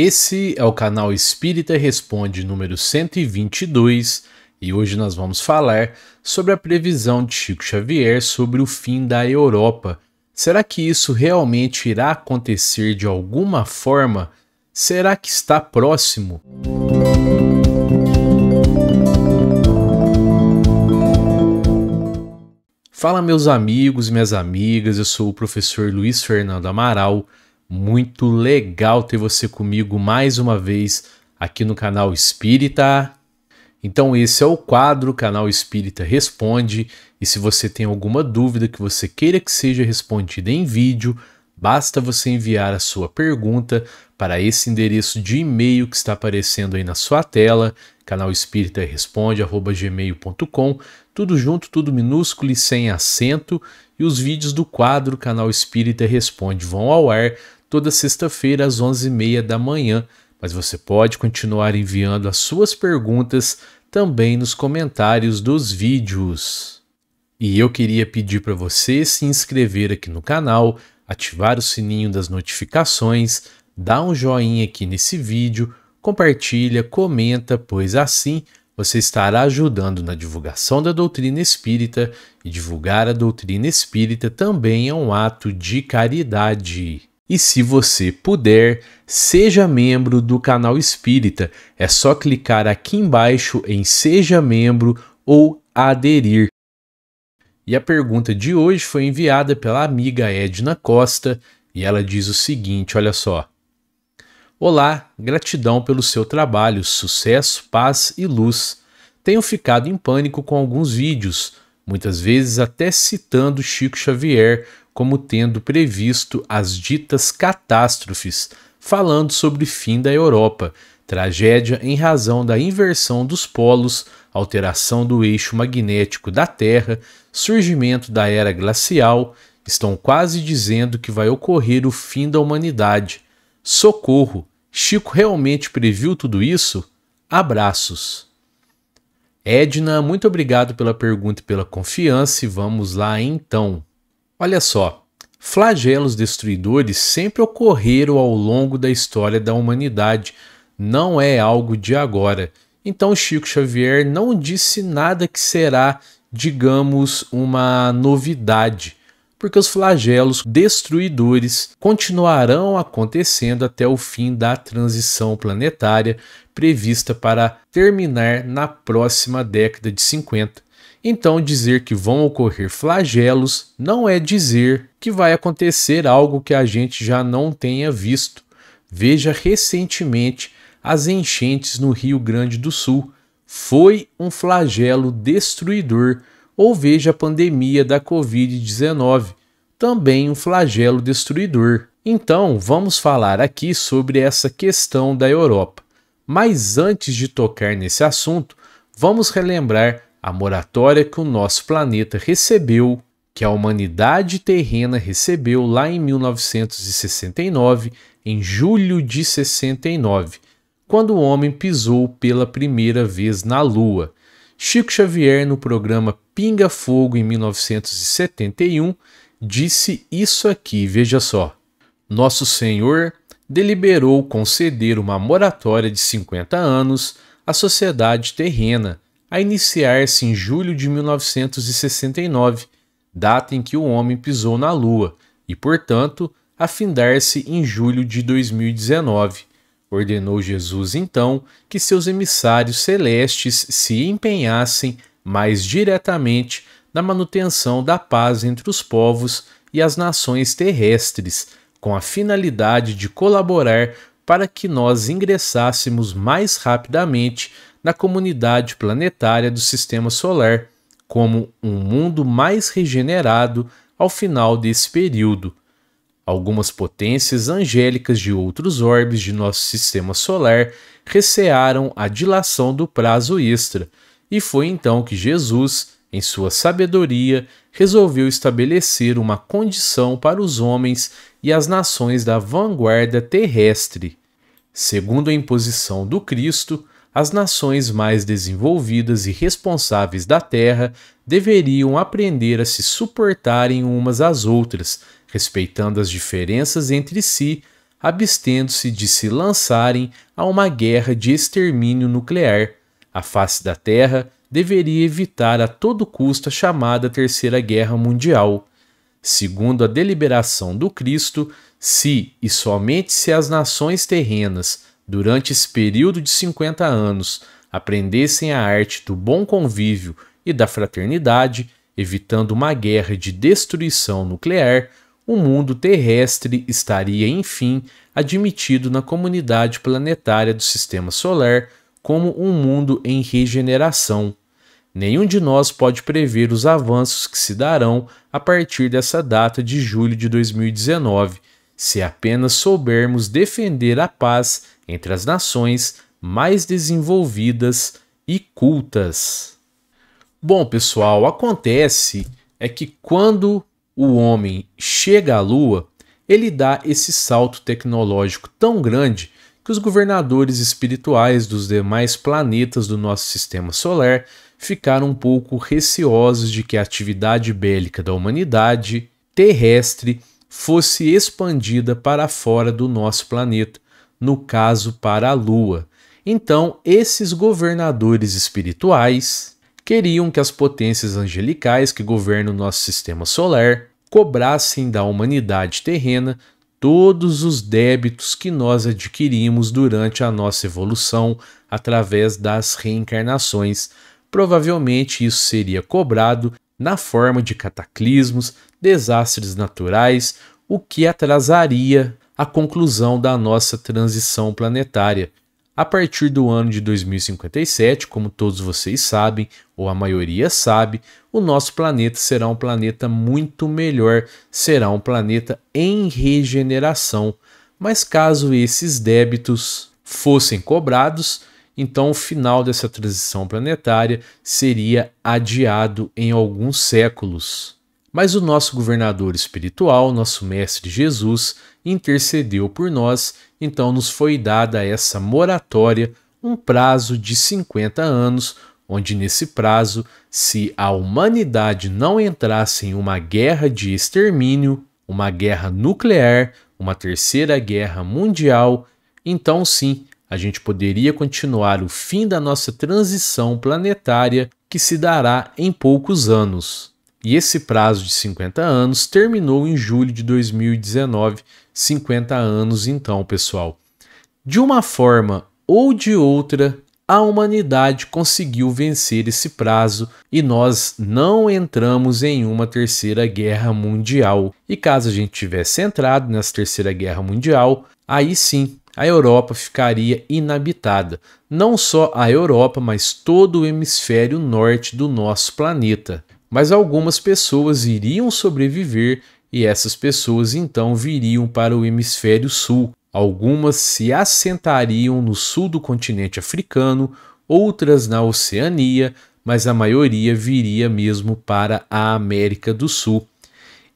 Esse é o canal Espírita Responde número 122 e hoje nós vamos falar sobre a previsão de Chico Xavier sobre o fim da Europa. Será que isso realmente irá acontecer de alguma forma? Será que está próximo? Fala, meus amigos e minhas amigas, eu sou o professor Luiz Fernando Amaral muito legal ter você comigo mais uma vez aqui no canal Espírita. Então, esse é o quadro Canal Espírita Responde. E se você tem alguma dúvida que você queira que seja respondida em vídeo, basta você enviar a sua pergunta para esse endereço de e-mail que está aparecendo aí na sua tela, Canal Responde@gmail.com. tudo junto, tudo minúsculo e sem acento, e os vídeos do quadro Canal Espírita Responde vão ao ar toda sexta-feira às 11h30 da manhã, mas você pode continuar enviando as suas perguntas também nos comentários dos vídeos. E eu queria pedir para você se inscrever aqui no canal, ativar o sininho das notificações, dar um joinha aqui nesse vídeo, compartilha, comenta, pois assim você estará ajudando na divulgação da doutrina espírita e divulgar a doutrina espírita também é um ato de caridade. E se você puder, seja membro do canal Espírita. É só clicar aqui embaixo em Seja Membro ou Aderir. E a pergunta de hoje foi enviada pela amiga Edna Costa e ela diz o seguinte: olha só. Olá, gratidão pelo seu trabalho, sucesso, paz e luz. Tenho ficado em pânico com alguns vídeos, muitas vezes até citando Chico Xavier, como tendo previsto as ditas catástrofes, falando sobre fim da Europa, tragédia em razão da inversão dos polos, alteração do eixo magnético da Terra, surgimento da era glacial, estão quase dizendo que vai ocorrer o fim da humanidade. Socorro! Chico realmente previu tudo isso? Abraços! Edna, muito obrigado pela pergunta e pela confiança, e vamos lá então. Olha só, flagelos destruidores sempre ocorreram ao longo da história da humanidade, não é algo de agora. Então Chico Xavier não disse nada que será, digamos, uma novidade, porque os flagelos destruidores continuarão acontecendo até o fim da transição planetária prevista para terminar na próxima década de 50. Então, dizer que vão ocorrer flagelos não é dizer que vai acontecer algo que a gente já não tenha visto. Veja recentemente as enchentes no Rio Grande do Sul. Foi um flagelo destruidor. Ou veja a pandemia da Covid-19, também um flagelo destruidor. Então, vamos falar aqui sobre essa questão da Europa. Mas antes de tocar nesse assunto, vamos relembrar a moratória que o nosso planeta recebeu, que a humanidade terrena recebeu lá em 1969, em julho de 69, quando o homem pisou pela primeira vez na Lua. Chico Xavier, no programa Pinga Fogo em 1971, disse isso aqui, veja só. Nosso Senhor deliberou conceder uma moratória de 50 anos à sociedade terrena a iniciar-se em julho de 1969, data em que o homem pisou na Lua, e, portanto, a findar se em julho de 2019. Ordenou Jesus, então, que seus emissários celestes se empenhassem mais diretamente na manutenção da paz entre os povos e as nações terrestres, com a finalidade de colaborar para que nós ingressássemos mais rapidamente na comunidade planetária do sistema solar como um mundo mais regenerado ao final desse período. Algumas potências angélicas de outros orbes de nosso sistema solar recearam a dilação do prazo extra, e foi então que Jesus, em sua sabedoria, resolveu estabelecer uma condição para os homens e as nações da vanguarda terrestre. Segundo a imposição do Cristo, as nações mais desenvolvidas e responsáveis da Terra deveriam aprender a se suportarem umas às outras, respeitando as diferenças entre si, abstendo-se de se lançarem a uma guerra de extermínio nuclear. A face da Terra deveria evitar a todo custo a chamada Terceira Guerra Mundial. Segundo a deliberação do Cristo, se e somente se as nações terrenas durante esse período de 50 anos, aprendessem a arte do bom convívio e da fraternidade, evitando uma guerra de destruição nuclear, o mundo terrestre estaria, enfim, admitido na comunidade planetária do sistema solar como um mundo em regeneração. Nenhum de nós pode prever os avanços que se darão a partir dessa data de julho de 2019 se apenas soubermos defender a paz entre as nações mais desenvolvidas e cultas. Bom, pessoal, acontece é que quando o homem chega à Lua, ele dá esse salto tecnológico tão grande que os governadores espirituais dos demais planetas do nosso sistema solar ficaram um pouco receosos de que a atividade bélica da humanidade terrestre fosse expandida para fora do nosso planeta, no caso para a Lua. Então, esses governadores espirituais queriam que as potências angelicais que governam o nosso sistema solar cobrassem da humanidade terrena todos os débitos que nós adquirimos durante a nossa evolução através das reencarnações. Provavelmente isso seria cobrado na forma de cataclismos, desastres naturais, o que atrasaria a conclusão da nossa transição planetária. A partir do ano de 2057, como todos vocês sabem, ou a maioria sabe, o nosso planeta será um planeta muito melhor, será um planeta em regeneração. Mas caso esses débitos fossem cobrados, então o final dessa transição planetária seria adiado em alguns séculos. Mas o nosso governador espiritual, nosso Mestre Jesus, intercedeu por nós, então nos foi dada essa moratória, um prazo de 50 anos, onde nesse prazo, se a humanidade não entrasse em uma guerra de extermínio, uma guerra nuclear, uma terceira guerra mundial, então sim, a gente poderia continuar o fim da nossa transição planetária que se dará em poucos anos. E esse prazo de 50 anos terminou em julho de 2019, 50 anos então, pessoal. De uma forma ou de outra, a humanidade conseguiu vencer esse prazo e nós não entramos em uma terceira guerra mundial. E caso a gente tivesse entrado nessa terceira guerra mundial, aí sim a Europa ficaria inabitada. Não só a Europa, mas todo o hemisfério norte do nosso planeta. Mas algumas pessoas iriam sobreviver e essas pessoas então viriam para o hemisfério sul. Algumas se assentariam no sul do continente africano, outras na Oceania, mas a maioria viria mesmo para a América do Sul.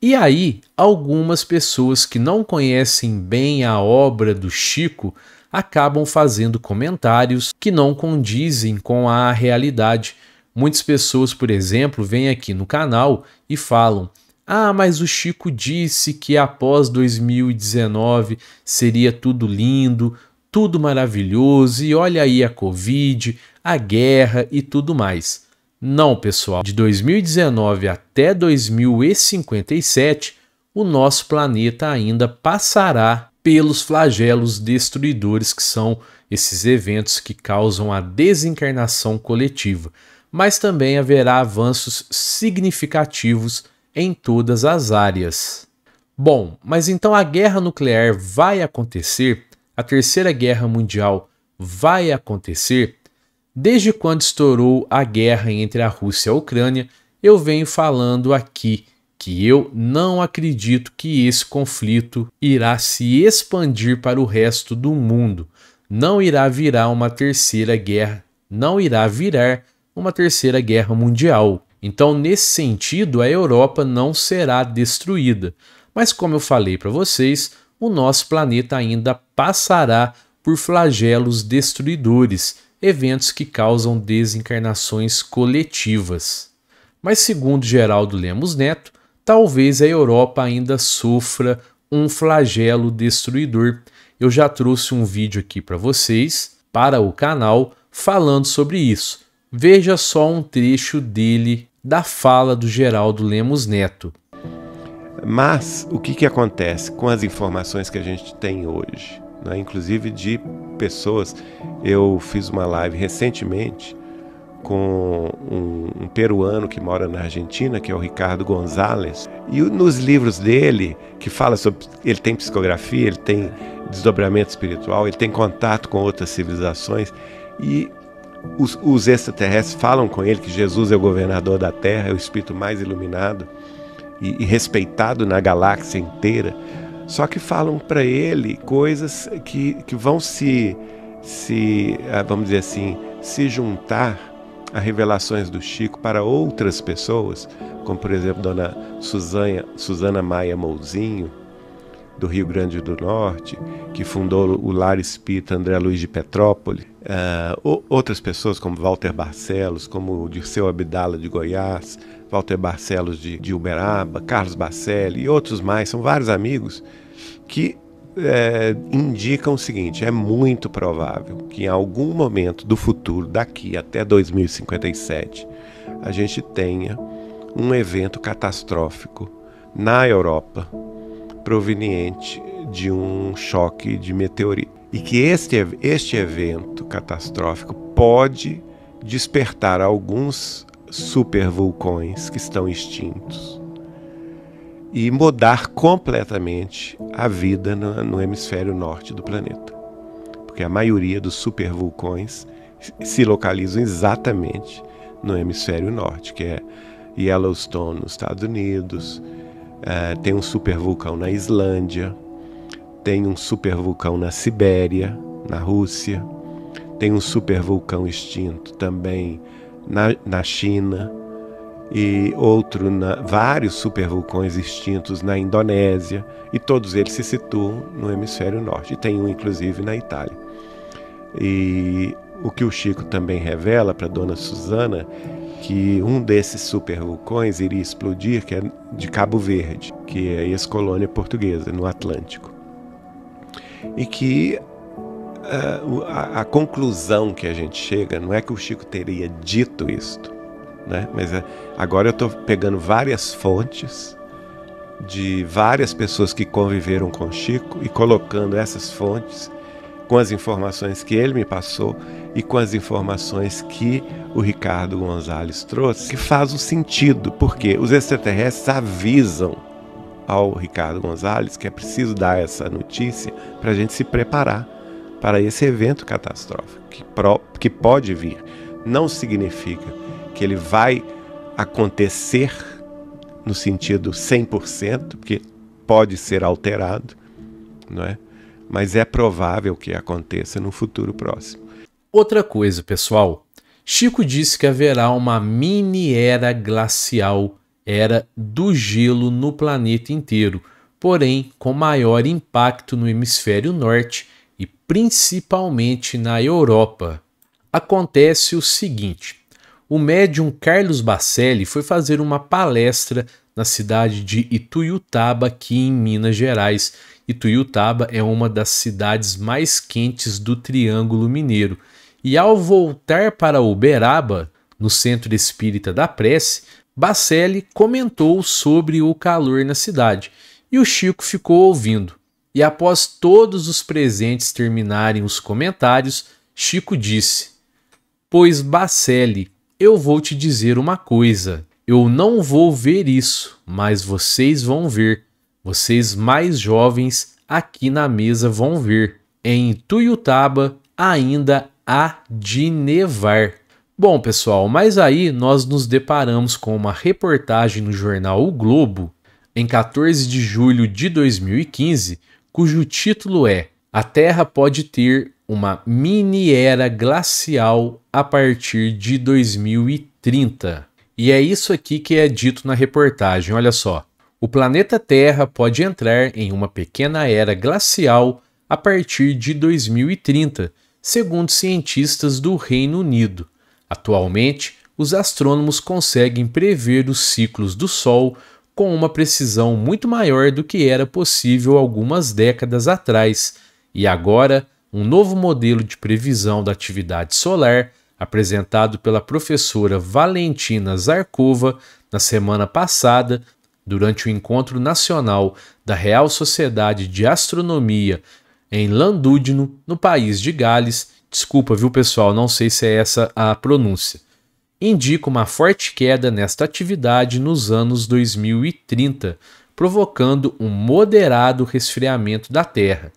E aí, algumas pessoas que não conhecem bem a obra do Chico acabam fazendo comentários que não condizem com a realidade, Muitas pessoas, por exemplo, vêm aqui no canal e falam: Ah, mas o Chico disse que após 2019 seria tudo lindo, tudo maravilhoso, e olha aí a Covid, a guerra e tudo mais. Não, pessoal, de 2019 até 2057, o nosso planeta ainda passará pelos flagelos destruidores que são esses eventos que causam a desencarnação coletiva mas também haverá avanços significativos em todas as áreas. Bom, mas então a guerra nuclear vai acontecer? A Terceira Guerra Mundial vai acontecer? Desde quando estourou a guerra entre a Rússia e a Ucrânia, eu venho falando aqui que eu não acredito que esse conflito irá se expandir para o resto do mundo. Não irá virar uma terceira guerra, não irá virar uma terceira guerra mundial. Então, nesse sentido, a Europa não será destruída. Mas, como eu falei para vocês, o nosso planeta ainda passará por flagelos destruidores, eventos que causam desencarnações coletivas. Mas, segundo Geraldo Lemos Neto, talvez a Europa ainda sofra um flagelo destruidor. Eu já trouxe um vídeo aqui para vocês, para o canal, falando sobre isso. Veja só um trecho dele da fala do Geraldo Lemos Neto. Mas o que, que acontece com as informações que a gente tem hoje? Né? Inclusive de pessoas. Eu fiz uma live recentemente com um, um, peruano que mora na Argentina, que é o Ricardo Gonzalez. E nos livros dele, que fala sobre. Ele tem psicografia, ele tem desdobramento espiritual, ele tem contato com outras civilizações. E os, os extraterrestres falam com ele que Jesus é o governador da Terra, é o espírito mais iluminado e, e respeitado na galáxia inteira. Só que falam para ele coisas que, que vão se, se, ah, vamos dizer assim, se juntar a revelações do Chico para outras pessoas, como por exemplo Dona Suzana, Suzana Maia Mouzinho, do Rio Grande do Norte, que fundou o Lar Espírita André Luiz de Petrópolis, uh, outras pessoas como Walter Barcelos, como Dirceu Abdala de Goiás, Walter Barcelos de, de Uberaba, Carlos Bacelli e outros mais, são vários amigos que é, indicam o seguinte: é muito provável que em algum momento do futuro, daqui até 2057, a gente tenha um evento catastrófico na Europa proveniente de um choque de meteorito. E que este, este evento catastrófico pode despertar alguns supervulcões que estão extintos e mudar completamente a vida no, no hemisfério norte do planeta. Porque a maioria dos supervulcões se localizam exatamente no hemisfério norte, que é Yellowstone nos Estados Unidos, é, tem um supervulcão na Islândia, tem um supervulcão na Sibéria, na Rússia, tem um supervulcão extinto também na, na China e outro na, vários supervulcões extintos na Indonésia e todos eles se situam no hemisfério norte e tem um inclusive na Itália. E o que o Chico também revela para Dona Susana que um desses super vulcões iria explodir, que é de Cabo Verde, que é ex-colônia portuguesa, no Atlântico. E que uh, a, a, conclusão que a gente chega não é que o Chico teria dito isto, né? mas é, agora eu estou pegando várias fontes de várias pessoas que conviveram com Chico e colocando essas fontes com as informações que ele me passou e com as informações que o Ricardo Gonzalez trouxe, que faz o sentido, porque os extraterrestres avisam ao Ricardo Gonzalez que é preciso dar essa notícia para a gente se preparar para esse evento catastrófico que, que pode vir. Não significa que ele vai acontecer no sentido 100%, porque pode ser alterado, não é? mas é provável que aconteça no futuro próximo. Outra coisa, pessoal, Chico disse que haverá uma mini era glacial, era do gelo no planeta inteiro, porém com maior impacto no hemisfério norte e principalmente na Europa. Acontece o seguinte: o médium Carlos Bacelli foi fazer uma palestra na cidade de Ituiutaba, aqui em Minas Gerais. Ituiutaba é uma das cidades mais quentes do Triângulo Mineiro e ao voltar para Uberaba, no Centro Espírita da Prece, Bacelli comentou sobre o calor na cidade e o Chico ficou ouvindo. E após todos os presentes terminarem os comentários, Chico disse: Pois Bacelli, eu vou te dizer uma coisa. Eu não vou ver isso, mas vocês vão ver. Vocês mais jovens aqui na mesa vão ver. Em Tuiutaba ainda a nevar. Bom, pessoal, mas aí nós nos deparamos com uma reportagem no jornal O Globo, em 14 de julho de 2015, cujo título é A Terra pode ter uma mini era glacial a partir de 2030. E é isso aqui que é dito na reportagem, olha só. O planeta Terra pode entrar em uma pequena era glacial a partir de 2030, segundo cientistas do Reino Unido. Atualmente, os astrônomos conseguem prever os ciclos do Sol com uma precisão muito maior do que era possível algumas décadas atrás, e agora um novo modelo de previsão da atividade solar, apresentado pela professora Valentina Zarkova na semana passada, durante o Encontro Nacional da Real Sociedade de Astronomia em Landudno, no país de Gales. Desculpa, viu, pessoal, não sei se é essa a pronúncia. Indica uma forte queda nesta atividade nos anos 2030, provocando um moderado resfriamento da Terra.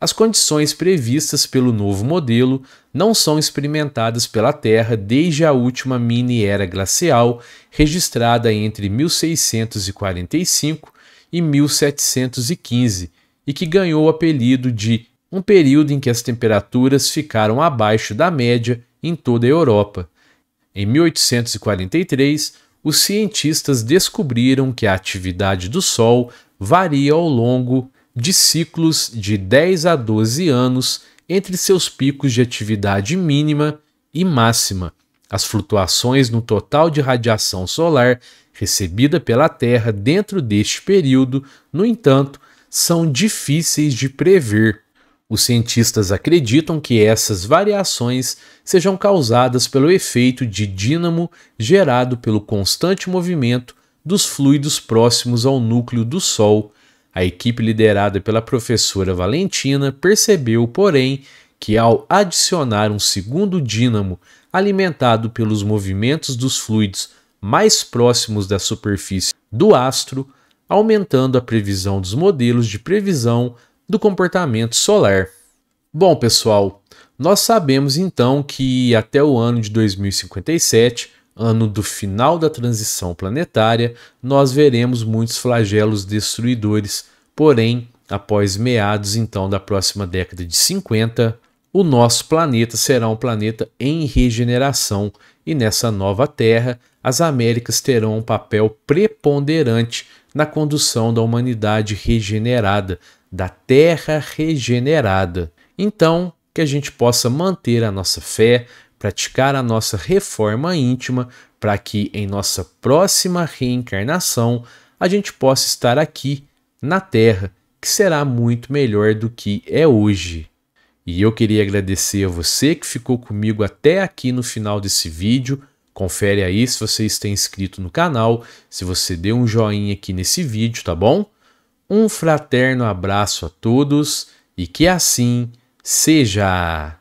As condições previstas pelo novo modelo não são experimentadas pela Terra desde a última mini-era glacial, registrada entre 1645 e 1715, e que ganhou o apelido de um período em que as temperaturas ficaram abaixo da média em toda a Europa. Em 1843, os cientistas descobriram que a atividade do Sol varia ao longo de ciclos de 10 a 12 anos entre seus picos de atividade mínima e máxima. As flutuações no total de radiação solar recebida pela Terra dentro deste período, no entanto, são difíceis de prever. Os cientistas acreditam que essas variações sejam causadas pelo efeito de dínamo gerado pelo constante movimento dos fluidos próximos ao núcleo do Sol. A equipe liderada pela professora Valentina percebeu, porém, que ao adicionar um segundo dínamo alimentado pelos movimentos dos fluidos mais próximos da superfície do astro, aumentando a previsão dos modelos de previsão do comportamento solar. Bom, pessoal, nós sabemos então que até o ano de 2057, ano do final da transição planetária, nós veremos muitos flagelos destruidores. Porém, após meados então da próxima década de 50, o nosso planeta será um planeta em regeneração e nessa nova Terra, as Américas terão um papel preponderante na condução da humanidade regenerada, da terra regenerada. Então, que a gente possa manter a nossa fé, praticar a nossa reforma íntima, para que em nossa próxima reencarnação a gente possa estar aqui na Terra, que será muito melhor do que é hoje. E eu queria agradecer a você que ficou comigo até aqui no final desse vídeo. Confere aí se você está inscrito no canal, se você deu um joinha aqui nesse vídeo, tá bom? Um fraterno abraço a todos e que assim seja!